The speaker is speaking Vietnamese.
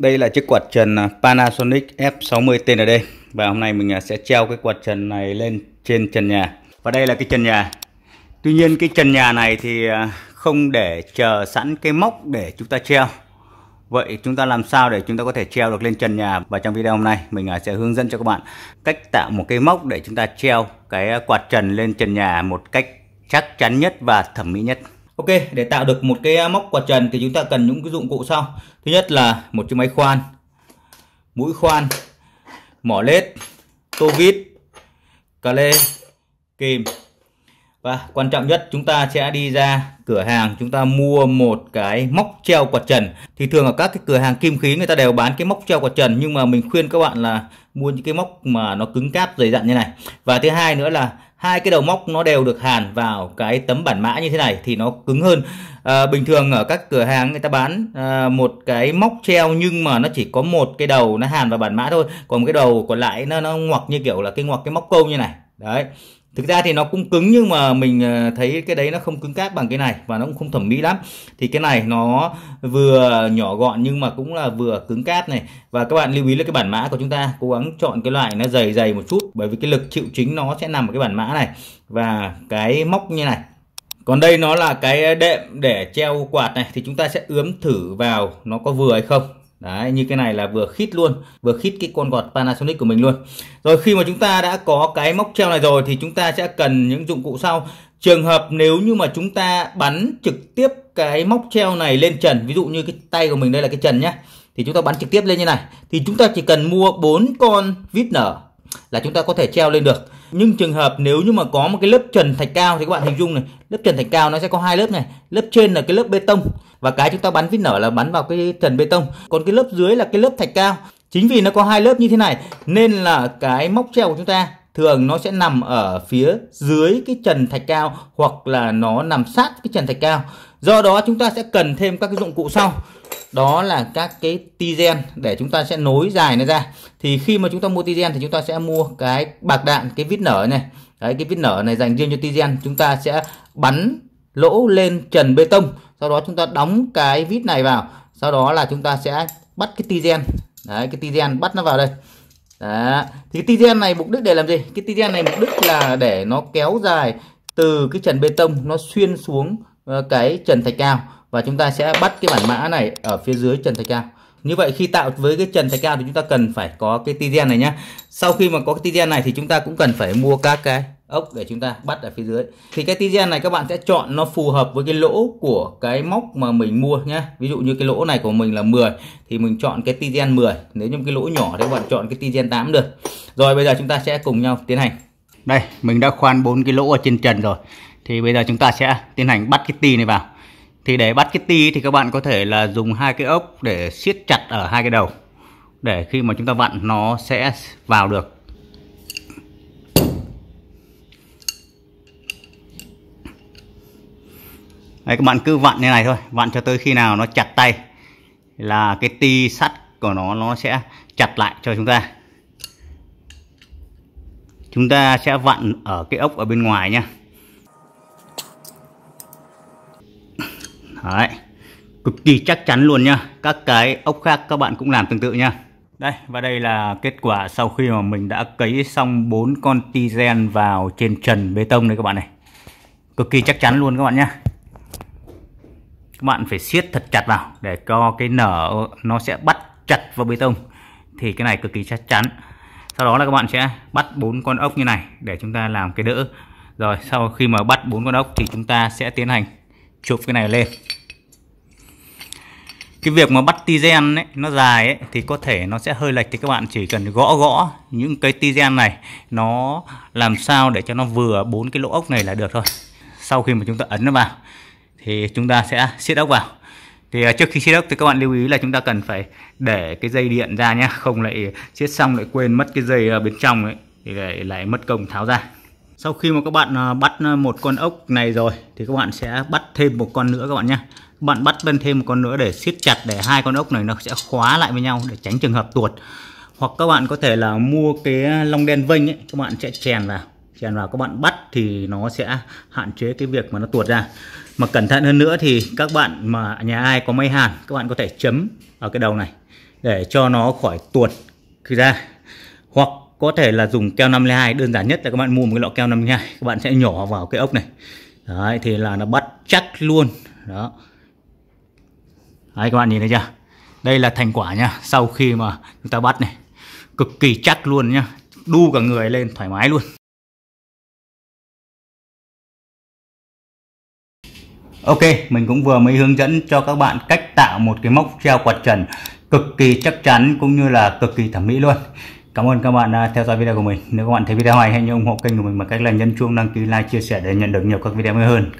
Đây là chiếc quạt trần à, Panasonic F60 TND và hôm nay mình à, sẽ treo cái quạt trần này lên trên trần nhà. Và đây là cái trần nhà. Tuy nhiên cái trần nhà này thì à, không để chờ sẵn cái móc để chúng ta treo. Vậy chúng ta làm sao để chúng ta có thể treo được lên trần nhà và trong video hôm nay mình sẽ hướng dẫn cho các bạn cách tạo một cái móc để chúng ta treo cái quạt trần lên trần nhà một cách chắc chắn nhất và thẩm mỹ nhất. Ok, để tạo được một cái móc quạt trần thì chúng ta cần những cái dụng cụ sau. Thứ nhất là một chiếc máy khoan, mũi khoan, mỏ lết, tô vít, cà lê, kìm. Và quan trọng nhất chúng ta sẽ đi ra cửa hàng chúng ta mua một cái móc treo quạt trần. Thì thường ở các cái cửa hàng kim khí người ta đều bán cái móc treo quạt trần nhưng mà mình khuyên các bạn là mua những cái móc mà nó cứng cáp dày dặn như này. Và thứ hai nữa là hai cái đầu móc nó đều được hàn vào cái tấm bản mã như thế này thì nó cứng hơn à, bình thường ở các cửa hàng người ta bán à, một cái móc treo nhưng mà nó chỉ có một cái đầu nó hàn vào bản mã thôi còn cái đầu còn lại nó nó ngoặc như kiểu là cái ngoặc cái móc câu như này đấy thực ra thì nó cũng cứng nhưng mà mình ờ, thấy cái đấy nó không cứng cáp bằng cái này và nó cũng không thẩm mỹ lắm thì cái này nó vừa nhỏ gọn nhưng mà cũng là vừa cứng cáp này và các bạn lưu ý là cái bản mã của chúng ta cố gắng chọn cái loại nó dày dày một chút bởi vì cái lực chịu chính nó sẽ nằm ở cái bản mã này và cái móc như này còn đây nó là cái đệm để treo quạt này thì chúng ta sẽ ướm thử vào nó có vừa hay không Đấy, như cái này là vừa khít luôn, vừa khít cái con gọt Panasonic của mình luôn. Rồi khi mà chúng ta đã có cái móc treo này rồi thì chúng ta sẽ cần những dụng cụ sau. Trường hợp nếu như mà chúng ta bắn trực tiếp cái móc treo này lên trần, ví dụ như cái tay của mình đây là cái trần nhá, thì chúng ta bắn trực tiếp lên như này thì chúng ta chỉ cần mua 4 con vít nở là chúng ta có thể treo lên được nhưng trường hợp nếu như mà có một cái lớp trần thạch cao thì các bạn hình dung này lớp trần thạch cao nó sẽ có hai lớp này lớp trên là cái lớp bê tông và cái chúng ta bắn vít nở là bắn vào cái trần bê tông còn cái lớp dưới là cái lớp thạch cao chính vì nó có hai lớp như thế này nên là cái móc treo của chúng ta thường nó sẽ nằm ở phía dưới cái trần thạch cao hoặc là nó nằm sát cái trần thạch cao do đó chúng ta sẽ cần thêm các cái dụng cụ sau đó là các cái gen để chúng ta sẽ nối dài nó ra thì khi mà chúng ta mua gen thì chúng ta sẽ mua cái bạc đạn cái vít nở này đấy cái vít nở này dành riêng cho gen chúng ta sẽ bắn lỗ lên trần bê tông sau đó chúng ta đóng cái vít này vào sau đó là chúng ta sẽ bắt cái tigen đấy cái gen bắt nó vào đây đó. thì cái gen này mục đích để làm gì cái gen này mục đích là để nó kéo dài từ cái trần bê tông nó xuyên xuống ờ, cái trần thạch cao và chúng ta sẽ bắt cái bản mã này ở phía dưới trần thạch cao như vậy khi tạo với cái trần thạch cao thì chúng ta cần phải có cái ti gen này nhá sau khi mà có cái ti gen này thì chúng ta cũng cần phải mua các cái ốc để chúng ta bắt ở phía dưới thì cái ti gen này các bạn sẽ chọn nó phù hợp với cái lỗ của cái móc mà mình mua nhá ví dụ như cái lỗ này của mình là 10 thì mình chọn cái ti gen 10 nếu như cái lỗ nhỏ thì các bạn chọn cái ti gen 8 được rồi bây giờ chúng ta sẽ cùng nhau tiến hành đây mình đã khoan bốn cái lỗ ở trên trần rồi thì bây giờ chúng ta sẽ tiến hành bắt cái ti này vào thì để bắt cái Kitty thì các bạn có thể là dùng hai cái ốc để siết chặt ở hai cái đầu để khi mà chúng ta vặn nó sẽ vào được Đấy, các bạn cứ vặn như này thôi vặn cho tới khi nào nó chặt tay là cái ti sắt của nó nó sẽ chặt lại cho chúng ta chúng ta sẽ vặn ở cái ốc ở bên ngoài nha. Đấy. Cực kỳ chắc chắn luôn nha Các cái ốc khác các bạn cũng làm tương tự nha Đây và đây là kết quả sau khi mà mình đã cấy xong 4 con ti gen vào trên trần bê tông đấy các bạn này. Cực kỳ chắc chắn luôn các bạn nhá. Các bạn phải siết thật chặt vào để cho cái nở nó sẽ bắt chặt vào bê tông thì cái này cực kỳ chắc chắn. Sau đó là các bạn sẽ bắt bốn con ốc như này để chúng ta làm cái đỡ. Rồi sau khi mà bắt bốn con ốc thì chúng ta sẽ tiến hành chụp cái này lên cái việc mà bắt ti gen ấy, nó dài ấy, thì có thể nó sẽ hơi lệch thì các bạn chỉ cần gõ gõ những cái ti gen này nó làm sao để cho nó vừa bốn cái lỗ ốc này là được thôi sau khi mà chúng ta ấn nó vào thì chúng ta sẽ siết ốc vào thì à, trước khi siết ốc thì các bạn lưu ý là chúng ta cần phải để cái dây điện ra nhé không lại siết xong lại quên mất cái dây à, bên trong ấy thì lại lại mất công tháo ra sau khi mà các bạn à, bắt một con ốc này rồi thì các bạn sẽ bắt thêm một con nữa các bạn nhé bạn bắt lên thêm một con nữa để siết chặt để hai con ốc này nó sẽ khóa lại với nhau để tránh trường hợp tuột hoặc các bạn có thể là mua cái long đen vênh ấy các bạn sẽ chèn vào chèn vào các bạn bắt thì nó sẽ hạn chế cái việc mà nó tuột ra mà cẩn thận hơn nữa thì các bạn mà nhà ai có máy hàn các bạn có thể chấm ở cái đầu này để cho nó khỏi tuột ra hoặc có thể là dùng keo 52 đơn giản nhất là các bạn mua một cái lọ keo 52 các bạn sẽ nhỏ vào cái ốc này đấy thì là nó bắt chắc luôn đó Đấy các bạn nhìn thấy chưa Đây là thành quả nha Sau khi mà chúng ta bắt này Cực kỳ chắc luôn nhá Đu cả người lên thoải mái luôn Ok, mình cũng vừa mới hướng dẫn cho các bạn cách tạo một cái móc treo quạt trần cực kỳ chắc chắn cũng như là cực kỳ thẩm mỹ luôn. Cảm ơn các bạn à, theo dõi video của mình. Nếu các bạn thấy video hay hãy ủng hộ kênh của mình bằng cách là nhấn chuông đăng ký, like, chia sẻ để nhận được nhiều các video mới hơn.